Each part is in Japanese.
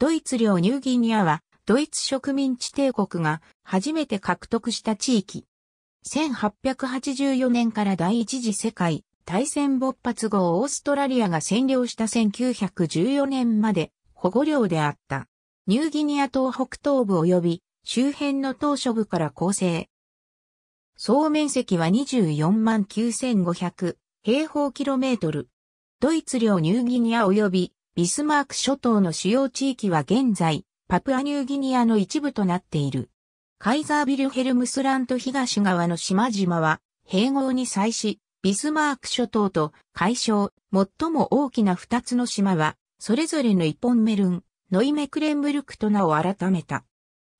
ドイツ領ニューギニアは、ドイツ植民地帝国が初めて獲得した地域。1884年から第一次世界大戦勃発後オーストラリアが占領した1914年まで保護領であった。ニューギニア島北東部及び周辺の島諸部から構成。総面積は24万9500平方キロメートル。ドイツ領ニューギニア及びビスマーク諸島の主要地域は現在、パプアニューギニアの一部となっている。カイザービルヘルムスラント東側の島々は、併合に際し、ビスマーク諸島と海省、最も大きな二つの島は、それぞれのイポンメルン、ノイメクレンブルクと名を改めた。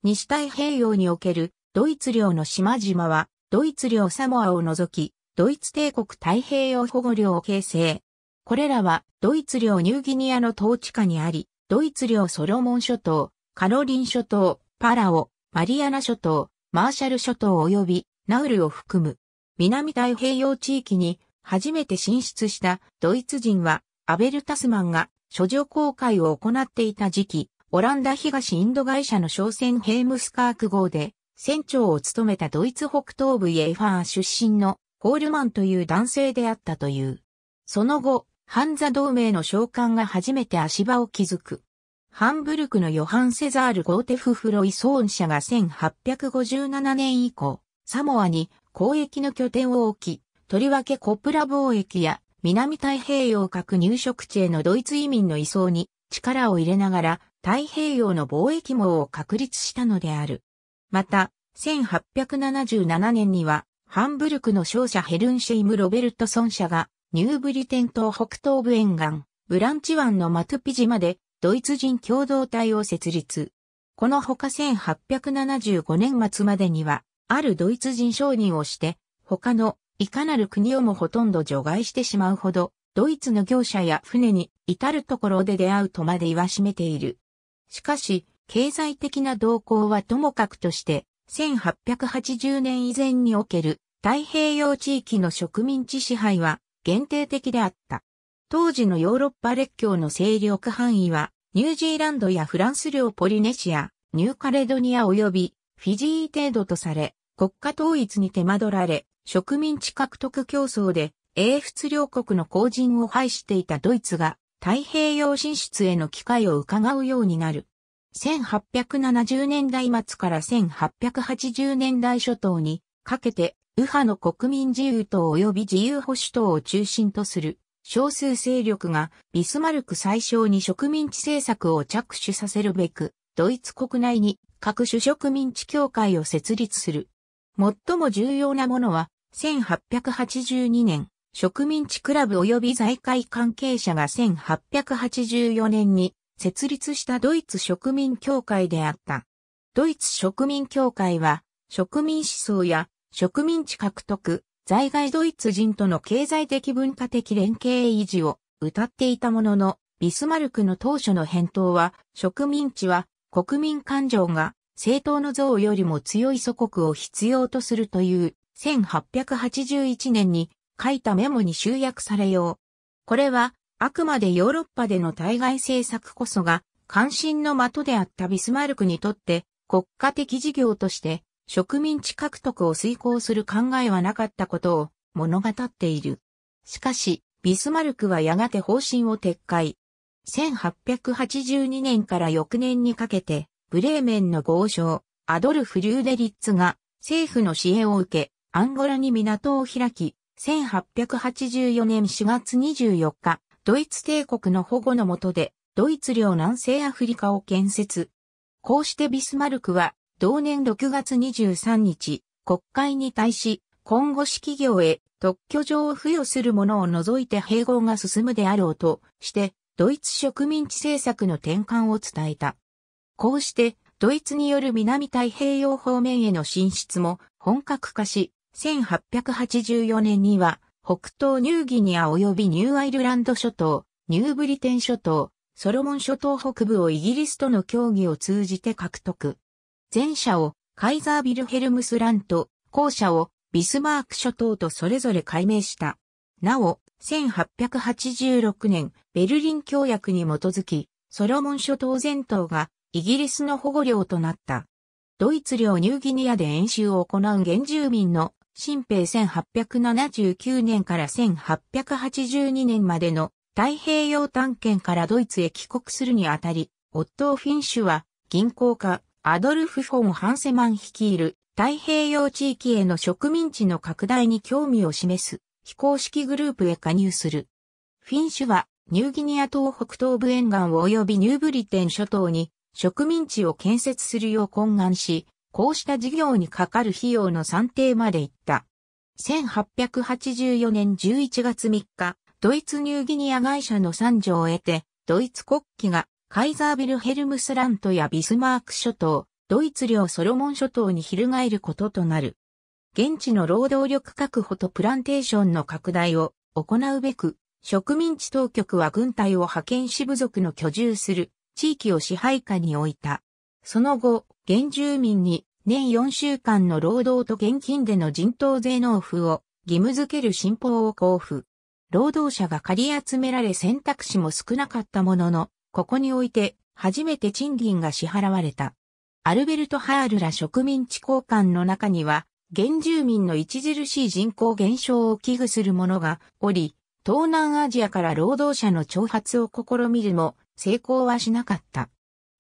西太平洋におけるドイツ領の島々は、ドイツ領サモアを除き、ドイツ帝国太平洋保護領を形成。これらはドイツ領ニューギニアの統治下にあり、ドイツ領ソロモン諸島、カロリン諸島、パラオ、マリアナ諸島、マーシャル諸島及びナウルを含む南太平洋地域に初めて進出したドイツ人はアベル・タスマンが処女公開を行っていた時期、オランダ東インド会社の商船ヘームスカーク号で船長を務めたドイツ北東部イエファー出身のホールマンという男性であったという。その後、ハンザ同盟の召喚が初めて足場を築く。ハンブルクのヨハン・セザール・ゴーテフ・フロイソーン社が1857年以降、サモアに交易の拠点を置き、とりわけコプラ貿易や南太平洋各入植地へのドイツ移民の移送に力を入れながら太平洋の貿易網を確立したのである。また、1877年には、ハンブルクの商社ヘルンシェイム・ロベルトソン社がニューブリテン島北東部沿岸、ブランチ湾のマトゥピ島で、ドイツ人共同体を設立。このほか1875年末までには、あるドイツ人商人をして、他のいかなる国をもほとんど除外してしまうほど、ドイツの業者や船に至るところで出会うとまで言わしめている。しかし、経済的な動向はともかくとして、1880年以前における太平洋地域の植民地支配は限定的であった。当時のヨーロッパ列強の勢力範囲は、ニュージーランドやフランス領ポリネシア、ニューカレドニア及びフィジー程度とされ、国家統一に手間取られ、植民地獲得競争で英仏両国の後陣を排していたドイツが太平洋進出への機会を伺うようになる。1870年代末から1880年代初頭にかけて右派の国民自由党及び自由保守党を中心とする少数勢力がビスマルク最小に植民地政策を着手させるべく、ドイツ国内に各種植民地協会を設立する。最も重要なものは、1882年、植民地クラブ及び財界関係者が1884年に設立したドイツ植民協会であった。ドイツ植民協会は、植民思想や植民地獲得、在外ドイツ人との経済的文化的連携維持を謳っていたものの、ビスマルクの当初の返答は、植民地は国民感情が政党の像よりも強い祖国を必要とするという1881年に書いたメモに集約されよう。これはあくまでヨーロッパでの対外政策こそが関心の的であったビスマルクにとって国家的事業として植民地獲得を遂行する考えはなかったことを物語っている。しかし、ビスマルクはやがて方針を撤回。1882年から翌年にかけて、ブレーメンの豪商、アドルフ・リューデリッツが政府の支援を受け、アンゴラに港を開き、1884年4月24日、ドイツ帝国の保護の下で、ドイツ領南西アフリカを建設。こうしてビスマルクは同年6月23日、国会に対し、今後市企業へ特許状を付与するものを除いて併合が進むであろうとして、ドイツ植民地政策の転換を伝えた。こうして、ドイツによる南太平洋方面への進出も本格化し、1884年には、北東ニューギニア及びニューアイルランド諸島、ニューブリテン諸島、ソロモン諸島北部をイギリスとの協議を通じて獲得。前者をカイザービルヘルムスラント、後者をビスマーク諸島とそれぞれ改名した。なお、1886年、ベルリン協約に基づき、ソロモン諸島全島がイギリスの保護領となった。ドイツ領ニューギニアで演習を行う原住民の新兵1879年から1882年までの太平洋探検からドイツへ帰国するにあたり、オットー・フィンシュは銀行家、アドルフ・フォン・ハンセマン率いる太平洋地域への植民地の拡大に興味を示す非公式グループへ加入する。フィンシュはニューギニア島北東部沿岸及びニューブリテン諸島に植民地を建設するよう懇願し、こうした事業にかかる費用の算定まで行った。1884年11月3日、ドイツニューギニア会社の参上を得て、ドイツ国旗がカイザービルヘルムスラントやビスマーク諸島、ドイツ領ソロモン諸島に翻ることとなる。現地の労働力確保とプランテーションの拡大を行うべく、植民地当局は軍隊を派遣し部族の居住する地域を支配下に置いた。その後、原住民に年4週間の労働と現金での人頭税納付を義務付ける新法を交付。労働者が借り集められ選択肢も少なかったものの、ここにおいて初めて賃金が支払われた。アルベルト・ハールら植民地交換の中には、原住民の著しい人口減少を危惧する者がおり、東南アジアから労働者の挑発を試みるも成功はしなかった。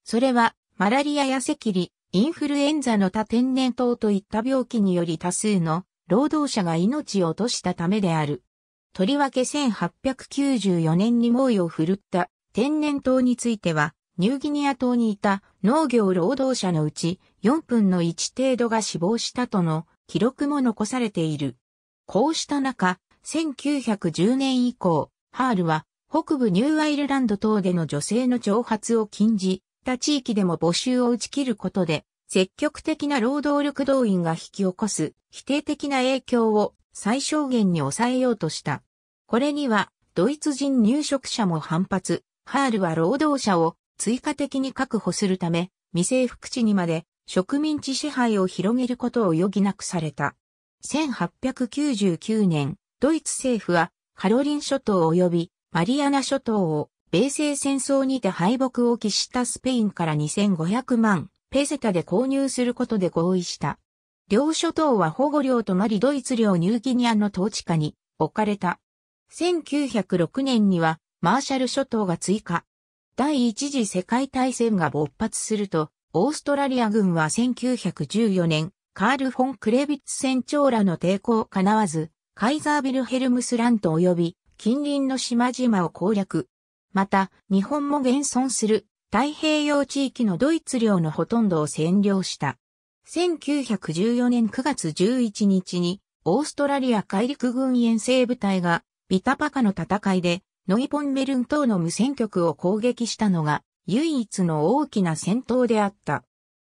それは、マラリアや赤痢、インフルエンザの他天然痘といった病気により多数の労働者が命を落としたためである。とりわけ1894年に猛威を振るった天然痘については、ニューギニア島にいた農業労働者のうち4分の1程度が死亡したとの記録も残されている。こうした中、1910年以降、ハールは北部ニューアイルランド等での女性の挑発を禁じた地域でも募集を打ち切ることで、積極的な労働力動員が引き起こす否定的な影響を最小限に抑えようとした。これにはドイツ人入植者も反発、ハールは労働者を追加的に確保するため、未征服地にまで植民地支配を広げることを余儀なくされた。1899年、ドイツ政府はカロリン諸島及びマリアナ諸島を米西戦争にて敗北を喫したスペインから2500万ペセタで購入することで合意した。両諸島は保護領となりドイツ領ニューギニアの統治下に置かれた。1906年にはマーシャル諸島が追加。第一次世界大戦が勃発すると、オーストラリア軍は1914年、カール・フォン・クレビッツ船長らの抵抗かなわず、カイザービルヘルムスラント及び近隣の島々を攻略。また、日本も現存する太平洋地域のドイツ領のほとんどを占領した。1914年9月11日に、オーストラリア海陸軍遠征部隊がビタパカの戦いでノイポンメルン島の無線局を攻撃したのが唯一の大きな戦闘であった。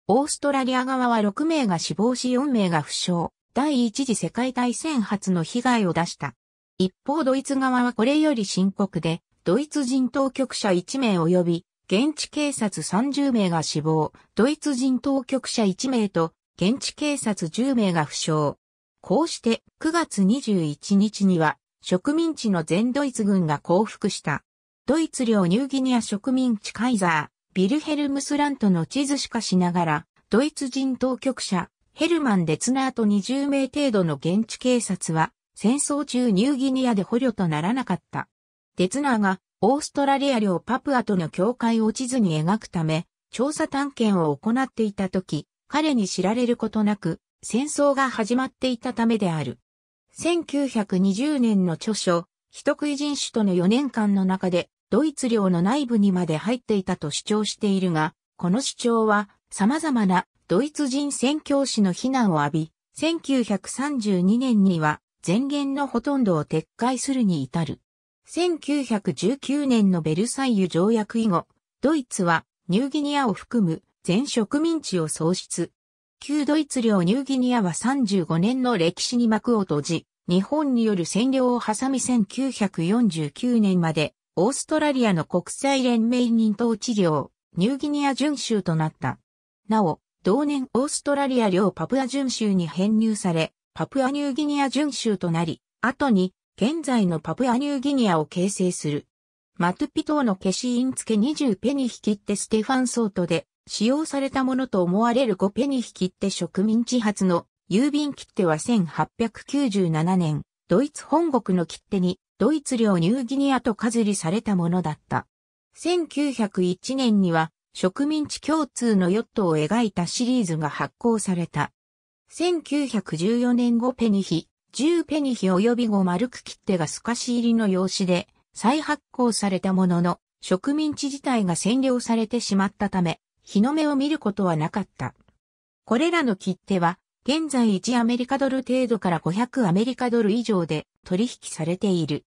オーストラリア側は6名が死亡し4名が負傷、第一次世界大戦発の被害を出した。一方ドイツ側はこれより深刻で、ドイツ人当局者1名及び、現地警察30名が死亡、ドイツ人当局者1名と、現地警察10名が負傷。こうして9月21日には植民地の全ドイツ軍が降伏した。ドイツ領ニューギニア植民地カイザー、ビルヘルムスラントの地図しかしながら、ドイツ人当局者、ヘルマン・デツナーと20名程度の現地警察は、戦争中ニューギニアで捕虜とならなかった。デツナーが、オーストラリア領パプアとの境界を地図に描くため、調査探検を行っていた時、彼に知られることなく、戦争が始まっていたためである。1920年の著書、人食い人種との4年間の中で、ドイツ領の内部にまで入っていたと主張しているが、この主張は様々なドイツ人宣教師の非難を浴び、1932年には前言のほとんどを撤回するに至る。1919年のベルサイユ条約以後、ドイツはニューギニアを含む全植民地を創出。旧ドイツ領ニューギニアは35年の歴史に幕を閉じ、日本による占領を挟み1949年まで、オーストラリアの国際連盟人統治領、ニューギニア巡州となった。なお、同年オーストラリア領パプア巡州に編入され、パプアニューギニア巡州となり、後に、現在のパプアニューギニアを形成する。マトゥピ島の消印付20ペニ引きってステファンソートで、使用されたものと思われる5ペニヒ切手植民地発の郵便切手は1897年、ドイツ本国の切手にドイツ領ニューギニアと飾りされたものだった。1901年には植民地共通のヨットを描いたシリーズが発行された。1914年5ペニヒ、10ペニヒ及び5丸く切手が透かし入りの用紙で再発行されたものの、植民地自体が占領されてしまったため、日の目を見ることはなかった。これらの切手は、現在1アメリカドル程度から500アメリカドル以上で取引されている。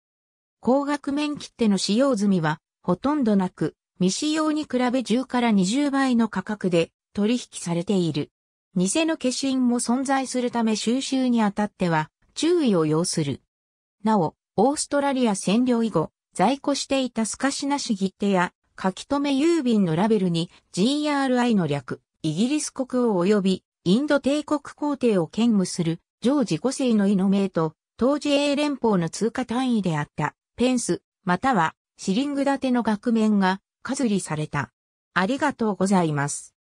高額面切手の使用済みは、ほとんどなく、未使用に比べ10から20倍の価格で取引されている。偽の化身も存在するため収集にあたっては注意を要する。なお、オーストラリア占領以後、在庫していたスカシナ市切手や書き留め郵便のラベルに GRI の略、イギリス国王及びインド帝国皇帝を兼務するジョージ5世の位の名と、当時英連邦の通貨単位であったペンス、またはシリング建ての額面が、かずりされた。ありがとうございます。